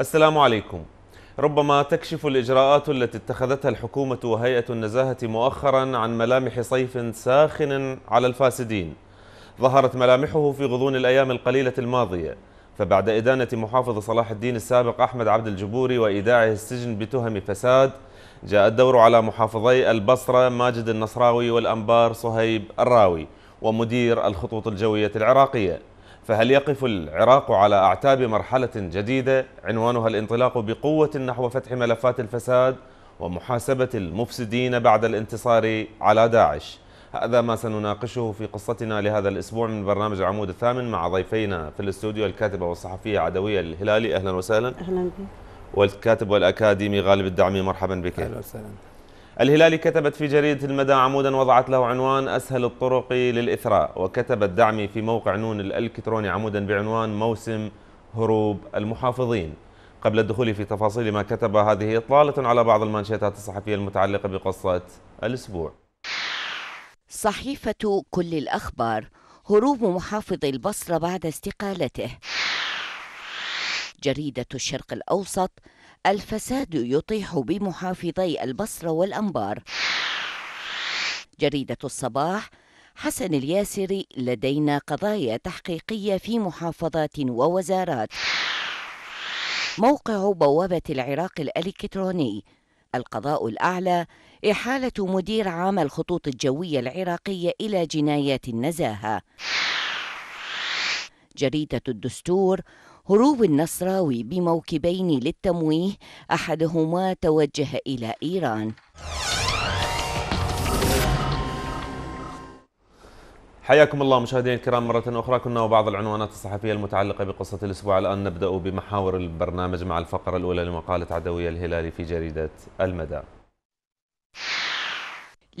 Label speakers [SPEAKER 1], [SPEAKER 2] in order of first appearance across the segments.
[SPEAKER 1] السلام عليكم ربما تكشف الإجراءات التي اتخذتها الحكومة وهيئة النزاهة مؤخرا عن ملامح صيف ساخن على الفاسدين ظهرت ملامحه في غضون الأيام القليلة الماضية فبعد إدانة محافظ صلاح الدين السابق أحمد عبد الجبوري وإيداعه السجن بتهم فساد جاء الدور على محافظي البصرة ماجد النصراوي والأنبار صهيب الراوي ومدير الخطوط الجوية العراقية فهل يقف العراق على أعتاب مرحلة جديدة عنوانها الانطلاق بقوة نحو فتح ملفات الفساد ومحاسبة المفسدين بعد الانتصار على داعش هذا ما سنناقشه في قصتنا لهذا الأسبوع من برنامج عمود الثامن مع ضيفينا في الاستوديو الكاتبة والصحفية عدوية الهلالي أهلا وسهلا أهلا بك والكاتب والأكاديمي غالب الدعمي مرحبا بك أهلا وسهلا الهلال كتبت في جريدة المدى عمودا وضعت له عنوان أسهل الطرق للإثراء وكتبت دعمي في موقع نون الإلكتروني عمودا بعنوان موسم هروب المحافظين قبل الدخول في تفاصيل ما كتب هذه إطلالة على بعض المانشيتات الصحفية المتعلقة بقصة الأسبوع
[SPEAKER 2] صحيفة كل الأخبار هروب محافظ البصرة بعد استقالته جريدة الشرق الأوسط الفساد يطيح بمحافظي البصرة والأنبار جريدة الصباح حسن الياسري لدينا قضايا تحقيقية في محافظات ووزارات موقع بوابة العراق الإلكتروني القضاء الأعلى إحالة مدير عام الخطوط الجوية العراقية إلى جنايات النزاهة جريدة الدستور هروب النصراوي بموكبين للتمويه أحدهما توجه إلى إيران
[SPEAKER 1] حياكم الله مشاهدينا الكرام مرة أخرى كنا وبعض العنوانات الصحفية المتعلقة بقصة الأسبوع الآن نبدأ بمحاور البرنامج مع الفقرة الأولى لمقالة عدوية الهلالي في جريدة المدى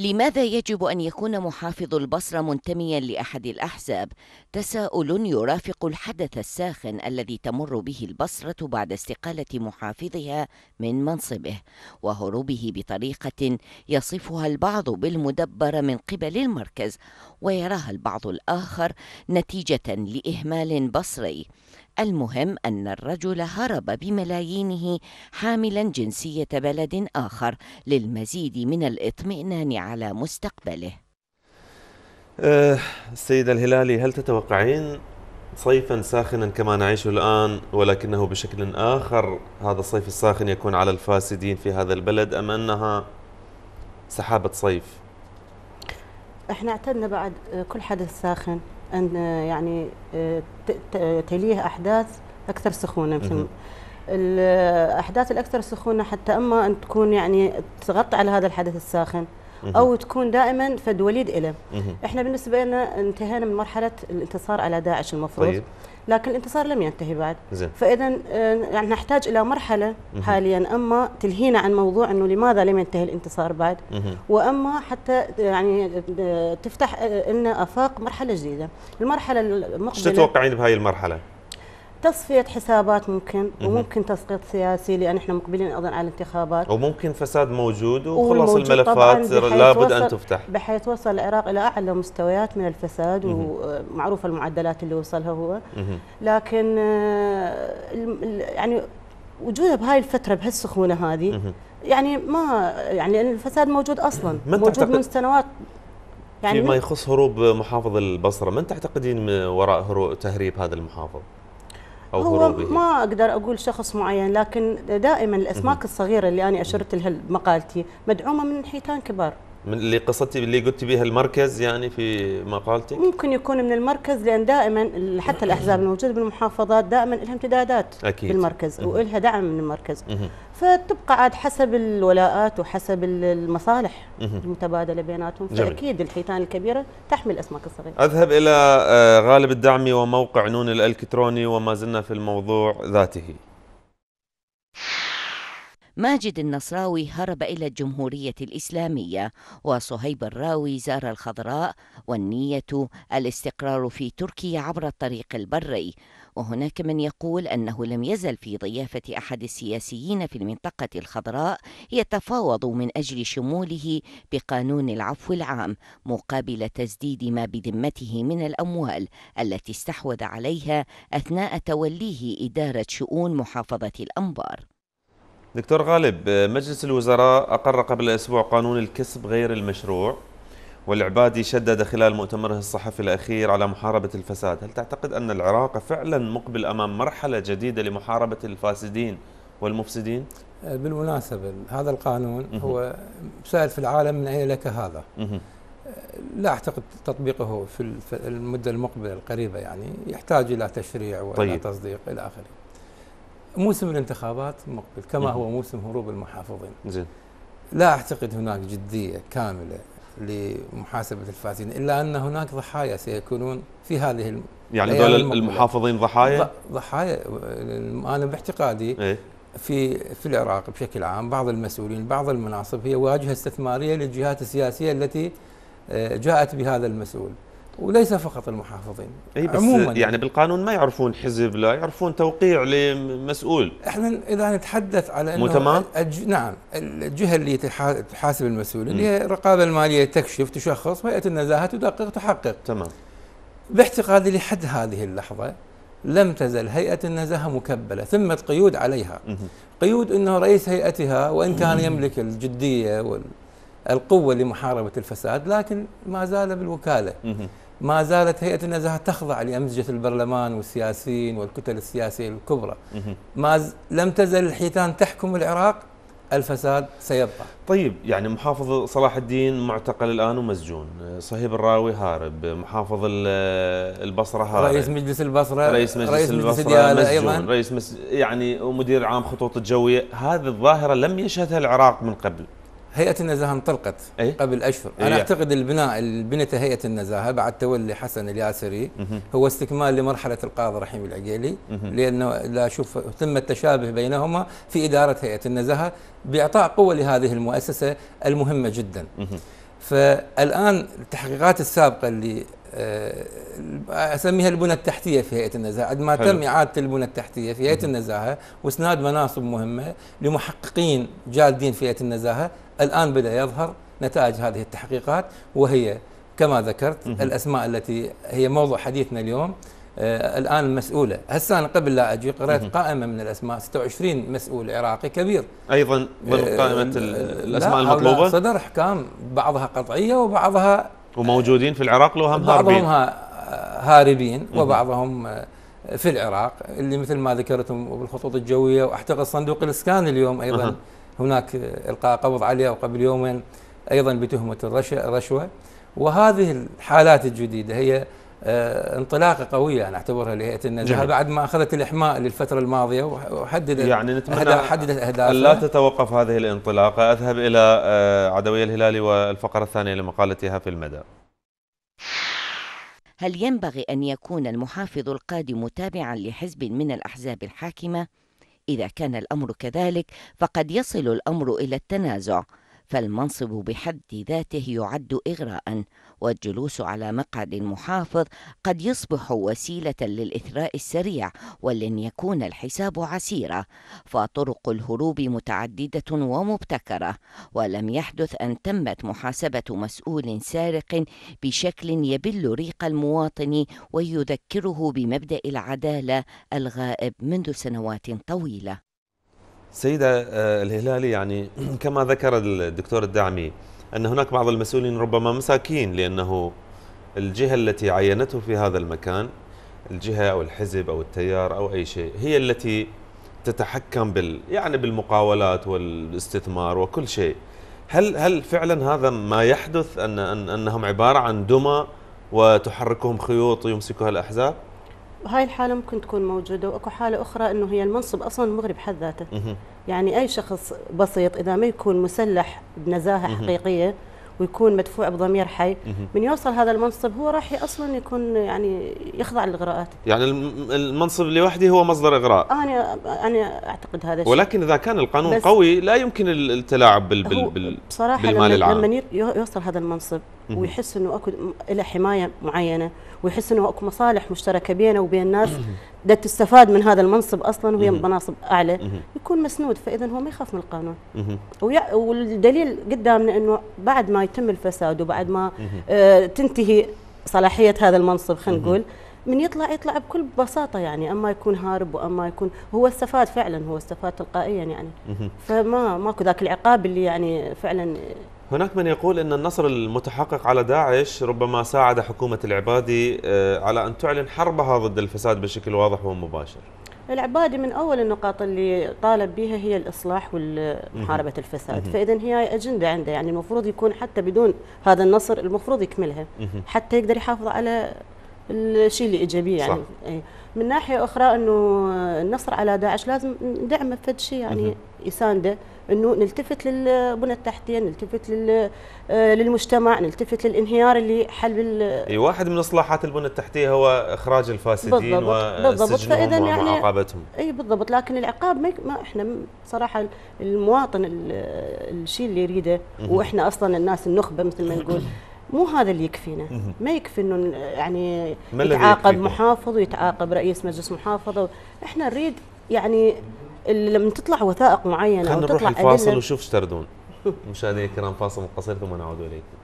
[SPEAKER 2] لماذا يجب أن يكون محافظ البصرة منتميا لأحد الأحزاب؟ تساؤل يرافق الحدث الساخن الذي تمر به البصرة بعد استقالة محافظها من منصبه وهروبه بطريقة يصفها البعض بالمدبرة من قبل المركز ويراها البعض الآخر نتيجة لإهمال بصري المهم أن الرجل هرب بملايينه حاملا جنسية بلد آخر للمزيد من الإطمئنان على مستقبله
[SPEAKER 1] أه السيدة الهلالي هل تتوقعين صيفا ساخنا كما نعيشه الآن ولكنه بشكل آخر هذا الصيف الساخن يكون على الفاسدين في هذا البلد أم أنها سحابة صيف؟
[SPEAKER 3] احنا اعتدنا بعد كل حدث ساخن ان يعني آه، تليه احداث اكثر سخونه مثل الاحداث الاكثر سخونه حتى اما ان تكون يعني تغطي على هذا الحدث الساخن او تكون دائما فد وليد له احنا بالنسبه لنا انتهينا من مرحله الانتصار على داعش المفروض طيب. لكن الانتصار لم ينتهي بعد زين. فاذا آه، يعني نحتاج الى مرحله حاليا اما تلهينا عن موضوع انه لماذا لم ينتهي الانتصار بعد واما حتى آه، يعني آه، تفتح لنا افاق مرحله جديده المرحله المقبله شو تتوقعين
[SPEAKER 1] بهاي المرحله
[SPEAKER 3] تصفية حسابات ممكن وممكن تسقيط سياسي لأن احنا مقبلين أيضا على الانتخابات
[SPEAKER 1] وممكن فساد موجود وخلاص الملفات لابد أن تفتح
[SPEAKER 3] بحيث وصل العراق إلى أعلى مستويات من الفساد ومعروفة المعدلات اللي وصلها هو لكن آه، يعني وجوده بهاي الفترة بهالسخونة هذه يعني ما يعني الفساد موجود أصلا من موجود من سنوات يعني فيما
[SPEAKER 1] يخص هروب محافظ البصرة من تعتقدين وراء هروب تهريب هذا المحافظ؟ او هو هروبه ما
[SPEAKER 3] اقدر اقول شخص معين لكن دائما الاسماك الصغيره اللي انا اشرت لها مقالتي مدعومه من حيتان كبار
[SPEAKER 1] من اللي قصدتي اللي قلتي بها المركز يعني في مقالتك
[SPEAKER 3] ممكن يكون من المركز لان دائما حتى الاحزاب الموجوده بالمحافظات دائما لها امتدادات أكيد. بالمركز ولها دعم من المركز فتبقى عاد حسب الولاءات وحسب المصالح المتبادله بيناتهم فاكيد الحيتان الكبيره تحمي الاسماك الصغيره
[SPEAKER 1] اذهب الى آه، غالب الدعمي وموقع نون الالكتروني وما زلنا في الموضوع ذاته
[SPEAKER 2] ماجد النصراوي هرب إلى الجمهورية الإسلامية وصهيب الراوي زار الخضراء والنية الاستقرار في تركيا عبر الطريق البري وهناك من يقول أنه لم يزل في ضيافة أحد السياسيين في المنطقة الخضراء يتفاوض من أجل شموله بقانون العفو العام مقابل تسديد ما بذمته من الأموال التي استحوذ عليها أثناء توليه إدارة شؤون محافظة الأنبار دكتور
[SPEAKER 1] غالب مجلس الوزراء أقر قبل أسبوع قانون الكسب غير المشروع والعبادي شدد خلال مؤتمره الصحفي الأخير على محاربة الفساد هل تعتقد أن العراق فعلا مقبل أمام مرحلة جديدة لمحاربة الفاسدين والمفسدين؟
[SPEAKER 4] بالمناسبة هذا القانون هو سائل في العالم من أين لك هذا؟ لا أعتقد تطبيقه في المدة المقبلة القريبة يعني يحتاج إلى تشريع وإلى طيب. تصديق إلى آخره موسم الانتخابات مقبل كما هو موسم هروب المحافظين زين لا اعتقد هناك جديه كامله لمحاسبه الفاسدين الا ان هناك ضحايا سيكونون في هذه يعني دول المحافظين ضحايا؟ ضحايا انا باعتقادي ايه؟ في في العراق بشكل عام بعض المسؤولين بعض المناصب هي واجهه استثماريه للجهات السياسيه التي
[SPEAKER 1] آه، جاءت بهذا المسؤول وليس فقط المحافظين أي بس عموما يعني بالقانون ما يعرفون حزب لا يعرفون توقيع لمسؤول
[SPEAKER 4] احنا اذا نتحدث على انه تمام؟ الج... نعم الجهه اللي تحاسب المسؤول اللي هي
[SPEAKER 1] الرقابه الماليه تكشف
[SPEAKER 4] تشخص هيئه النزاهه تدقق تحقق تمام باعتقادي لحد هذه اللحظه لم تزل هيئه النزاهه مكبله ثمه قيود عليها مم. قيود انه رئيس هيئتها وان كان مم. يملك الجديه والقوه لمحاربه الفساد لكن ما زال بالوكاله مم. ما زالت هيئة النزاهة تخضع لأمزجة البرلمان والسياسيين والكتل السياسية الكبرى ما ز... لم تزل الحيتان تحكم العراق
[SPEAKER 1] الفساد سيبقى طيب يعني محافظ صلاح الدين معتقل الآن ومسجون صهيب الراوي هارب محافظ البصرة هارب رئيس مجلس البصرة رئيس مجلس, رئيس مجلس البصرة مسجون أيضاً. رئيس مس... يعني ومدير عام خطوط الجوية هذه الظاهرة لم يشهدها العراق من قبل هيئه النزاهه انطلقت أي؟ قبل اشهر أيه؟ انا اعتقد
[SPEAKER 4] البناء اللي بنته هيئه النزاهه بعد تولي حسن الياسري هو استكمال لمرحله القاضي رحيم العقيلي لانه لا اشوف ثم التشابه بينهما في اداره هيئه النزاهه باعطاء قوه لهذه المؤسسه المهمه جدا فالان التحقيقات السابقه اللي آه، اسميها البنى التحتيه في هيئه النزاهه، عندما ما تم اعاده البنى التحتيه في هيئه النزاهه واسناد مناصب مهمه لمحققين جادين في هيئه النزاهه الآن بدأ يظهر نتائج هذه التحقيقات وهي كما ذكرت الأسماء التي هي موضوع حديثنا اليوم آه، الآن المسؤولة هسه أنا قبل لا أجي قرأت قائمة من الأسماء 26 مسؤول عراقي كبير
[SPEAKER 1] أيضا ضمن آه، قائمة الأسماء المطلوبة صدر
[SPEAKER 4] أحكام بعضها قطعية وبعضها
[SPEAKER 1] وموجودين في العراق لو هم هاربين بعضهم آه، هاربين
[SPEAKER 4] وبعضهم في العراق اللي مثل ما ذكرتم بالخطوط الجويه واعتقد صندوق الاسكان اليوم ايضا أه. هناك القاء قبض عليه قبل يومين ايضا بتهمه الرشوه وهذه الحالات الجديده هي آه، انطلاقه قويه انا اعتبرها لهيئه النزاهه بعد ما اخذت الاحماء للفتره الماضيه وحددت يعني نتمنى حددت اهدافها لا
[SPEAKER 1] تتوقف هذه الانطلاقه اذهب الى آه، عدويه الهلالي والفقره الثانيه لمقالتها في
[SPEAKER 2] المدى. هل ينبغي ان يكون المحافظ القادم تابعا لحزب من الاحزاب الحاكمه إذا كان الأمر كذلك فقد يصل الأمر إلى التنازع فالمنصب بحد ذاته يعد إغراء والجلوس على مقعد المحافظ قد يصبح وسيلة للإثراء السريع ولن يكون الحساب عسيرة فطرق الهروب متعددة ومبتكرة ولم يحدث أن تمت محاسبة مسؤول سارق بشكل يبل ريق المواطن ويذكره بمبدأ العدالة الغائب منذ سنوات طويلة
[SPEAKER 1] سيدة آه، الهلالي يعني كما ذكر الدكتور الدعمي أن هناك بعض المسؤولين ربما مساكين لأنه الجهة التي عينته في هذا المكان الجهة أو الحزب أو التيار أو أي شيء هي التي تتحكم بال يعني بالمقاولات والاستثمار وكل شيء هل هل فعلا هذا ما يحدث أن, أن أنهم عبارة عن دمى وتحركهم خيوط يمسكها الأحزاب؟
[SPEAKER 3] هاي الحاله ممكن تكون موجوده واكو حاله اخرى انه هي المنصب اصلا مغري بحد ذاته يعني اي شخص بسيط اذا ما يكون مسلح بنزاهه حقيقيه ويكون مدفوع بضمير حي من يوصل هذا المنصب هو راح اصلا يكون يعني يخضع للاغراءات
[SPEAKER 1] يعني المنصب لوحده هو مصدر اغراء
[SPEAKER 3] انا انا اعتقد هذا الشيء ولكن
[SPEAKER 1] اذا كان القانون قوي لا يمكن التلاعب بال بال بال بصراحه بالمال لما, العام. لما
[SPEAKER 3] يوصل هذا المنصب ويحس انه اكو له حمايه معينه ويحس انه اكو مصالح مشتركه بينه وبين ناس دا تستفاد من هذا المنصب اصلا وهي مناصب اعلى يكون مسنود فاذا هو ما يخاف من القانون والدليل قدامنا انه بعد ما يتم الفساد وبعد ما آه، تنتهي صلاحيه هذا المنصب خلينا نقول من يطلع يطلع بكل بساطه يعني اما يكون هارب واما يكون هو استفاد فعلا هو استفاد تلقائيا يعني فما ماكو ذاك العقاب اللي يعني فعلا
[SPEAKER 1] هناك من يقول ان النصر المتحقق على داعش ربما ساعد حكومه العبادي آه، على ان تعلن حربها ضد الفساد بشكل واضح ومباشر.
[SPEAKER 3] العبادي من اول النقاط اللي طالب بها هي الاصلاح ومحاربه الفساد، فاذا هي اجنده عنده يعني المفروض يكون حتى بدون هذا النصر المفروض يكملها حتى يقدر يحافظ على الشيء اللي يعني صح. إيه. من ناحيه اخرى انه النصر على داعش لازم ندعمه فد شيء يعني يسانده انه نلتفت للبنى التحتيه نلتفت آه، للمجتمع نلتفت للانهيار اللي حل بال اي
[SPEAKER 1] واحد من اصلاحات البنى التحتيه هو اخراج الفاسدين بالضبط بالضبط فاذا يعني
[SPEAKER 3] اي بالضبط لكن العقاب ما احنا صراحه المواطن الشيء اللي يريده واحنا اصلا الناس النخبه مثل ما نقول مو هذا اللي يكفينا ما يكفي انه يعني يتعاقب محافظ ويتعاقب رئيس مجلس محافظه احنا نريد يعني لما تطلع وثائق معينه خلينا نروح الفاصل
[SPEAKER 1] وشوف ايش تردون مشاهدينا الكرام فاصل قصير ثم نعود اليكم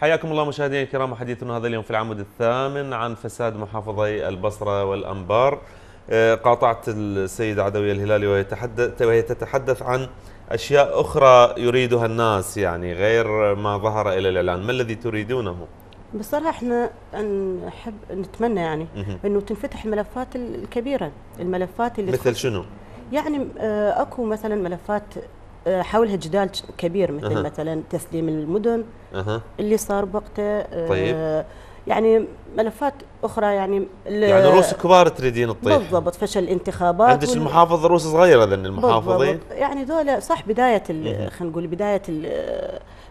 [SPEAKER 1] حياكم الله مشاهدينا الكرام حديثنا هذا اليوم في العمود الثامن عن فساد محافظي البصرة والأنبار آه، قاطعت السيدة عدوي الهلالي وهي, تحدث وهي تتحدث عن أشياء أخرى يريدها الناس يعني غير ما ظهر إلى الإعلان ما الذي تريدونه؟
[SPEAKER 3] بصراحة احنا نحب نتمنى يعني انه تنفتح الملفات الكبيرة، الملفات اللي مثل شنو؟ يعني آه، اكو مثلا ملفات آه، حولها جدال كبير مثل أه. مثلا تسليم المدن أه. اللي صار بوقته آه، طيب. يعني ملفات اخرى يعني يعني رؤوس
[SPEAKER 1] كبار تريدين تطيح
[SPEAKER 3] بالضبط فشل الانتخابات عندك وال... المحافظ
[SPEAKER 1] رؤوس صغيره ذن المحافظين بالضبط.
[SPEAKER 3] يعني دول صح بدايه خلينا نقول بدايه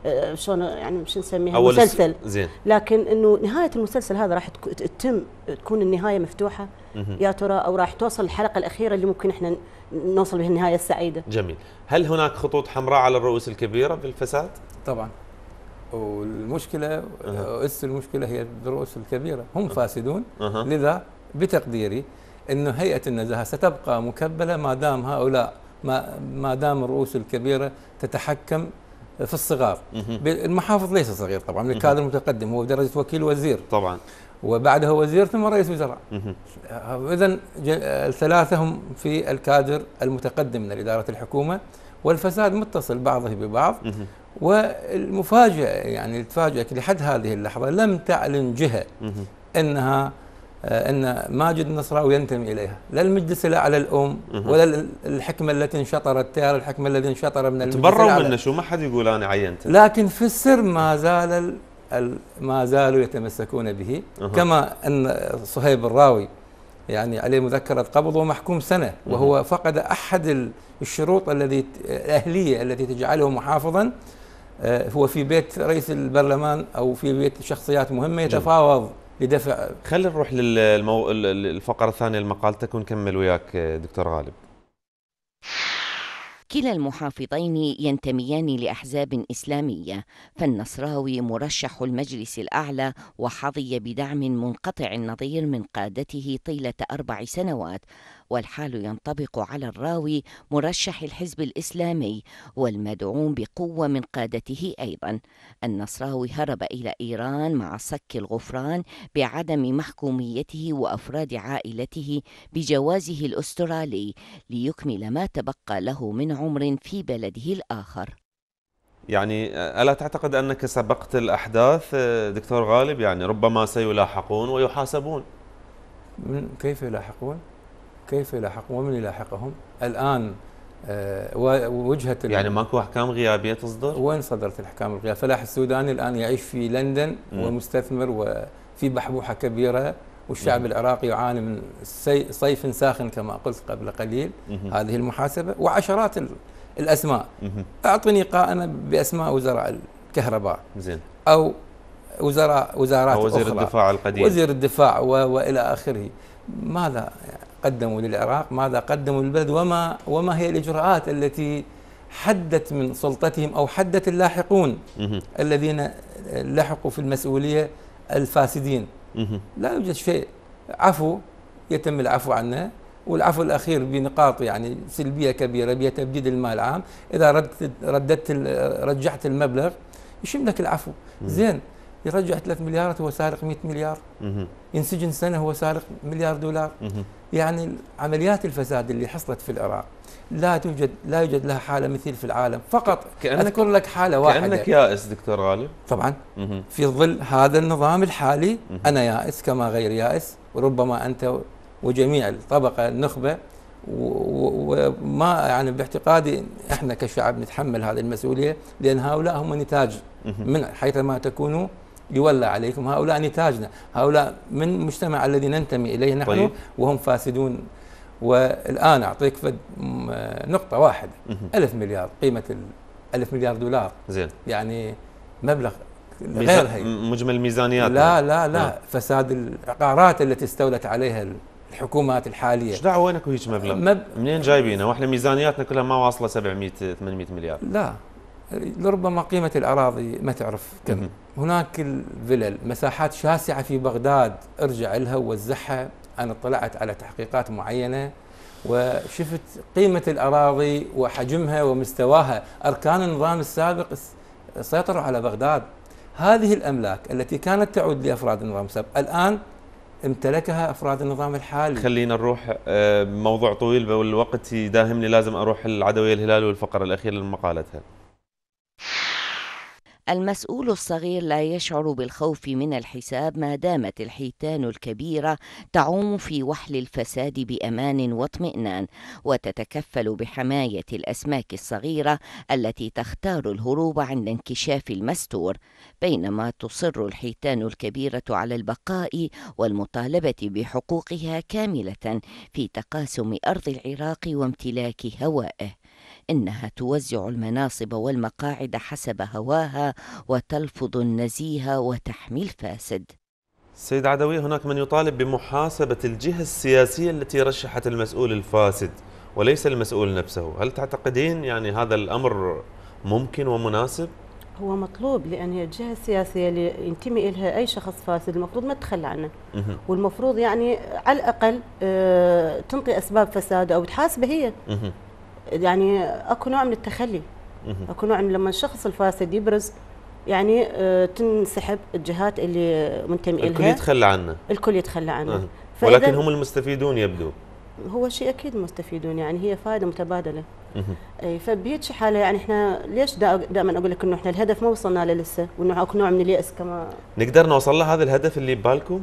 [SPEAKER 3] آه، شلون يعني مش نسميها مسلسل زين لكن انه نهايه المسلسل هذا راح تتم تكون النهايه مفتوحه يا ترى او راح توصل الحلقه الاخيره اللي ممكن احنا نوصل بها النهايه السعيده.
[SPEAKER 1] جميل، هل هناك خطوط حمراء على الرؤوس الكبيره بالفساد؟ طبعا والمشكله
[SPEAKER 4] اس المشكله هي الرؤوس الكبيره، هم فاسدون لذا بتقديري انه هيئه النزاهه ستبقى مكبله ما دام هؤلاء ما ما دام الرؤوس الكبيره تتحكم في الصغار المحافظ ليس صغير طبعا الكادر متقدم هو بدرجه وكيل وزير طبعا وبعدها وزير ثم رئيس وزراء إذا الثلاثة هم في الكادر المتقدم من إدارة الحكومة والفساد متصل بعضه ببعض والمفاجأة يعني تفاجئك لحد هذه اللحظة لم تعلن جهة أنها آه، ان ماجد النصراوي ينتمي اليها لا المجلس الاعلى الام ولا الحكمه التي انشطرت تيار الحكمه الذي انشطر من المجلس تبروا منه
[SPEAKER 1] شو ما حد يقول انا عينته
[SPEAKER 4] لكن في السر ما زال ما زالوا يتمسكون به أه. كما أن صهيب الراوي يعني عليه مذكرة قبض ومحكوم سنة وهو فقد أحد الشروط الذي الأهلية التي تجعله محافظا آه، هو في بيت رئيس البرلمان أو في
[SPEAKER 1] بيت شخصيات مهمة يتفاوض لدفع خلينا نروح للفقرة الثانية المقال تكون كمل وياك آه، دكتور غالب
[SPEAKER 2] كلا المحافظين ينتميان لأحزاب إسلامية فالنصراوي مرشح المجلس الأعلى وحظي بدعم منقطع النظير من قادته طيلة أربع سنوات والحال ينطبق على الراوي مرشح الحزب الإسلامي والمدعوم بقوة من قادته أيضا النصراوي هرب إلى إيران مع صك الغفران بعدم محكوميته وأفراد عائلته بجوازه الأسترالي ليكمل ما تبقى له من عمر في بلده الآخر
[SPEAKER 1] يعني ألا تعتقد أنك سبقت الأحداث دكتور غالب يعني ربما سيلاحقون ويحاسبون
[SPEAKER 4] كيف يلاحقون؟ كيف يلاحقهم ومن يلاحقهم
[SPEAKER 1] الآن آه، وجهة
[SPEAKER 4] يعني ماكو أحكام غيابية تصدر؟ وين صدرت الأحكام الغيابية؟ فلاح السوداني الآن يعيش في لندن ومستثمر وفي بحبوحة كبيرة والشعب مم. العراقي يعاني من صيف ساخن كما قلت قبل قليل مم. هذه المحاسبة وعشرات الأسماء أعطني قائمة بأسماء وزراء الكهرباء زين أو وزراء وزارات أو وزير أخرى. الدفاع القديم وزير الدفاع و... والى اخره ماذا يعني؟ قدموا للعراق ماذا قدموا للبلد وما وما هي الإجراءات التي حدت من سلطتهم أو حدت اللاحقون الذين لحقوا في المسؤولية الفاسدين لا يوجد شيء عفو يتم العفو عنه والعفو الاخير بنقاط يعني سلبيه كبيره بتبديد المال العام اذا ردت رددت رجعت المبلغ يشملك العفو زين يرجع 3 مليارات هو سارق 100 مليار ينسجن سنه هو سارق مليار دولار يعني عمليات الفساد اللي حصلت في العراق لا توجد لا يوجد لها حاله مثيل في العالم فقط كأنك اذكر لك حاله واحده كانك يائس
[SPEAKER 1] دكتور غالب طبعا في ظل
[SPEAKER 4] هذا النظام الحالي انا يائس كما غير يائس وربما انت وجميع الطبقه النخبه وما يعني باعتقادي احنا كشعب نتحمل هذه المسؤوليه لان هؤلاء هم نتاج من حيث ما تكونوا يولى عليكم هؤلاء نتاجنا هؤلاء من المجتمع الذي ننتمي إليه نحن طيب. وهم فاسدون والآن أعطيك فد نقطة واحدة ألف مليار قيمة ألف مليار دولار زين يعني مبلغ غير هي مجمل ميزانيات لا لا لا ها. آه. فساد العقارات التي استولت عليها الحكومات الحاليه ايش دعوه وينك هيك مبلغ؟
[SPEAKER 1] مب... منين جايبينه؟ واحنا ميزانياتنا كلها ما واصله 700 800 مليار
[SPEAKER 4] لا لربما قيمة الأراضي ما تعرف كم هناك الفلل مساحات شاسعة في بغداد ارجع لها وزحها أنا اطلعت على تحقيقات معينة وشفت قيمة الأراضي وحجمها ومستواها أركان النظام السابق سيطروا على بغداد هذه الأملاك التي كانت تعود لأفراد النظام السابق الآن امتلكها افراد النظام الحالي
[SPEAKER 1] خلينا نروح آه، موضوع طويل والوقت يداهمني لازم اروح العدويه الهلال والفقره الاخيره لمقالتها
[SPEAKER 2] المسؤول الصغير لا يشعر بالخوف من الحساب ما دامت الحيتان الكبيرة تعوم في وحل الفساد بأمان واطمئنان وتتكفل بحماية الأسماك الصغيرة التي تختار الهروب عند انكشاف المستور بينما تصر الحيتان الكبيرة على البقاء والمطالبة بحقوقها كاملة في تقاسم أرض العراق وامتلاك هوائه إنها توزع المناصب والمقاعد حسب هواها وتلفظ النزيه وتحمي الفاسد
[SPEAKER 1] سيد عدوي هناك من يطالب بمحاسبة الجهة السياسية التي رشحت المسؤول الفاسد وليس المسؤول نفسه هل تعتقدين يعني هذا الأمر ممكن ومناسب؟
[SPEAKER 3] هو مطلوب لان الجهه السياسيه اللي ينتمي الها اي شخص فاسد المفروض ما تتخلى عنه والمفروض يعني على الاقل آه، تنطي اسباب فساده او تحاسبه هي يعني اكو نوع من التخلي اكو نوع من لما الشخص الفاسد يبرز يعني آه، تنسحب الجهات اللي منتمي لها الكل يتخلى عنه الكل يتخلى عنه أه. ولكن هم
[SPEAKER 1] المستفيدون يبدو
[SPEAKER 3] هو شيء اكيد مستفيدون يعني هي فائده متبادله اي فبهيك حاله يعني احنا ليش دائما اقول لك انه احنا الهدف ما وصلنا له لسه وانه اكو نوع من الياس كما
[SPEAKER 1] نقدر نوصل له هذا الهدف اللي ببالكم؟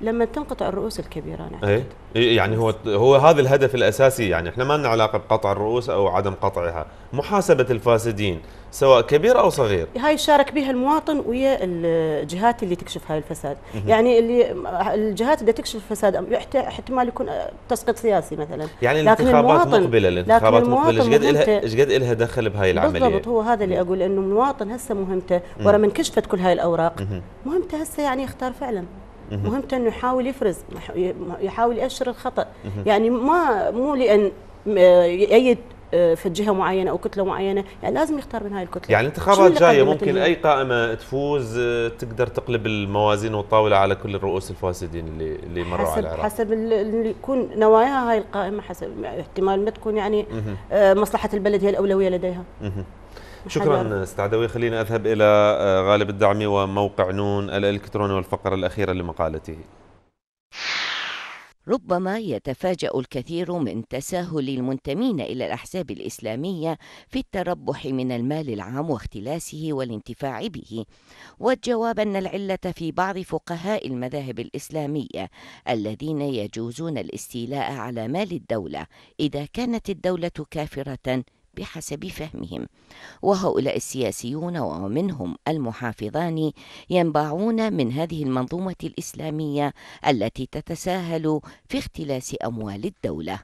[SPEAKER 3] لما تنقطع الرؤوس الكبيره انا
[SPEAKER 1] أي. أيه؟ يعني هو هو هذا الهدف الاساسي يعني احنا ما لنا علاقه بقطع الرؤوس او عدم قطعها، محاسبه الفاسدين سواء كبير او صغير.
[SPEAKER 3] هاي شارك بها المواطن ويا الجهات اللي تكشف هاي الفساد، يعني اللي الجهات اللي تكشف الفساد احتمال يكون تسقيط سياسي مثلا. يعني الانتخابات مقبله الانتخابات مقبله ايش قد لها ايش
[SPEAKER 1] قد لها دخل بهاي العمليه؟ بالضبط
[SPEAKER 3] هو هذا اللي اقول انه المواطن هسه مهمته ورا من كشفت كل هاي الاوراق مهمته هسه يعني يختار فعلا مهمته انه يحاول يفرز يحاول يأشر الخطا يعني ما مو لان يأيد آه، في جهه معينه او كتله معينه يعني لازم يختار من هاي الكتله يعني الانتخابات جايه ممكن اي
[SPEAKER 1] قائمه تفوز آه، تقدر تقلب الموازين والطاوله على كل الرؤوس الفاسدين اللي اللي مروا على العراق
[SPEAKER 3] حسب اللي يكون نواياها هاي القائمه حسب احتمال ما تكون يعني آه، مصلحه البلد هي الاولويه لديها
[SPEAKER 1] شكرا استعدوي خلينا أذهب إلى آه، غالب الدعمي وموقع نون الإلكتروني والفقرة الأخيرة لمقالته
[SPEAKER 2] ربما يتفاجأ الكثير من تساهل المنتمين إلى الأحزاب الإسلامية في التربح من المال العام واختلاسه والانتفاع به، والجواب أن العلة في بعض فقهاء المذاهب الإسلامية الذين يجوزون الاستيلاء على مال الدولة إذا كانت الدولة كافرة بحسب فهمهم وهؤلاء السياسيون ومنهم المحافظان ينبعون من هذه المنظومة الإسلامية التي تتساهل في اختلاس أموال الدولة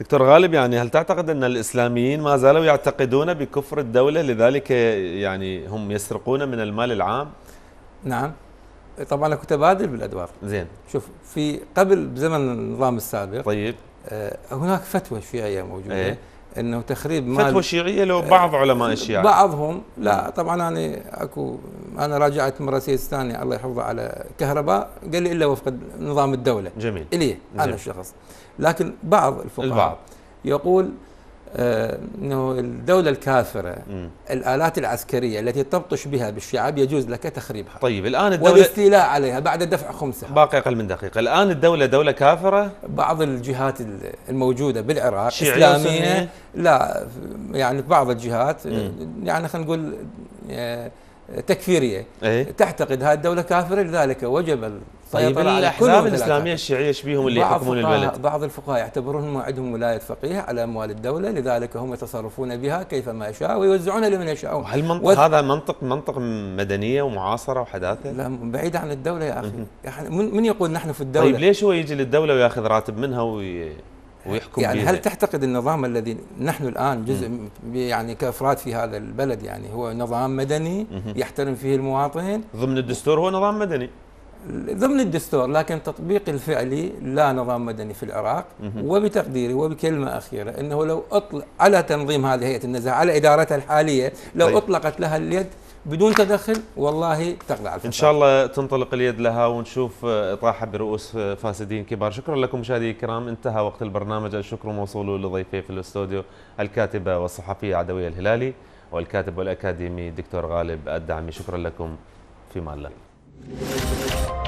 [SPEAKER 1] دكتور غالب يعني هل تعتقد ان الاسلاميين ما زالوا يعتقدون بكفر الدوله لذلك يعني هم يسرقون من المال العام؟
[SPEAKER 4] نعم طبعا اكو
[SPEAKER 1] تبادل بالادوار زين شوف في قبل بزمن النظام السابق
[SPEAKER 4] طيب آه هناك فتوى شيعيه موجوده ايه؟ انه تخريب مال فتوى شيعيه لو بعض علماء الشيعة بعضهم لا طبعا انا اكو انا راجعت مره سيد ثاني الله يحفظه على كهرباء قال لي الا وفق نظام الدوله جميل الي انا الشخص لكن بعض الفقهاء البعض. يقول آه، انه الدولة الكافرة م. الآلات العسكرية التي تبطش بها بالشعب يجوز لك تخريبها طيب الآن الدولة والاستيلاء عليها بعد دفع خمسها باقي أقل من دقيقة الآن الدولة دولة كافرة بعض الجهات الموجودة بالعراق إسلامية لا يعني بعض الجهات م. يعني خلينا نقول آه، تكفيريه أيه؟ تعتقد هذه الدوله كافره لذلك وجب طيب الاحزاب الاسلاميه الشيعيه ايش بيهم اللي يحكمون البلد؟ بعض الفقهاء يعتبرونهم عندهم ولايه فقيه على اموال الدوله لذلك هم يتصرفون بها كيفما
[SPEAKER 1] يشاء ويوزعونها لمن يشاءون هل منطق و... هذا منطق منطق مدنيه ومعاصره وحداثه؟ لا بعيد عن الدوله يا اخي
[SPEAKER 4] يعني من, من يقول نحن في الدوله؟ طيب
[SPEAKER 1] ليش هو يجي للدوله وياخذ راتب منها وي... ويحكم يعني هل
[SPEAKER 4] تعتقد النظام الذي نحن الان جزء يعني كافراد في هذا البلد يعني هو نظام مدني يحترم فيه المواطن
[SPEAKER 1] ضمن الدستور هو
[SPEAKER 4] نظام مدني ضمن الدستور لكن تطبيق الفعلي لا نظام مدني في العراق وبتقديري وبكلمة أخيرة أنه لو أطلق على تنظيم هذه هيئة النزاهة على إدارتها الحالية لو طيب. أطلقت لها اليد بدون تدخل
[SPEAKER 1] والله تقضى على الفساد ان شاء الله تنطلق اليد لها ونشوف آه، اطاحه برؤوس آه، فاسدين كبار شكرا لكم مشاهدي الكرام انتهى وقت البرنامج الشكر موصول لضيفي في الاستوديو الكاتبه والصحفيه عدويه الهلالي والكاتب والاكاديمي دكتور غالب الدعمي شكرا لكم في الله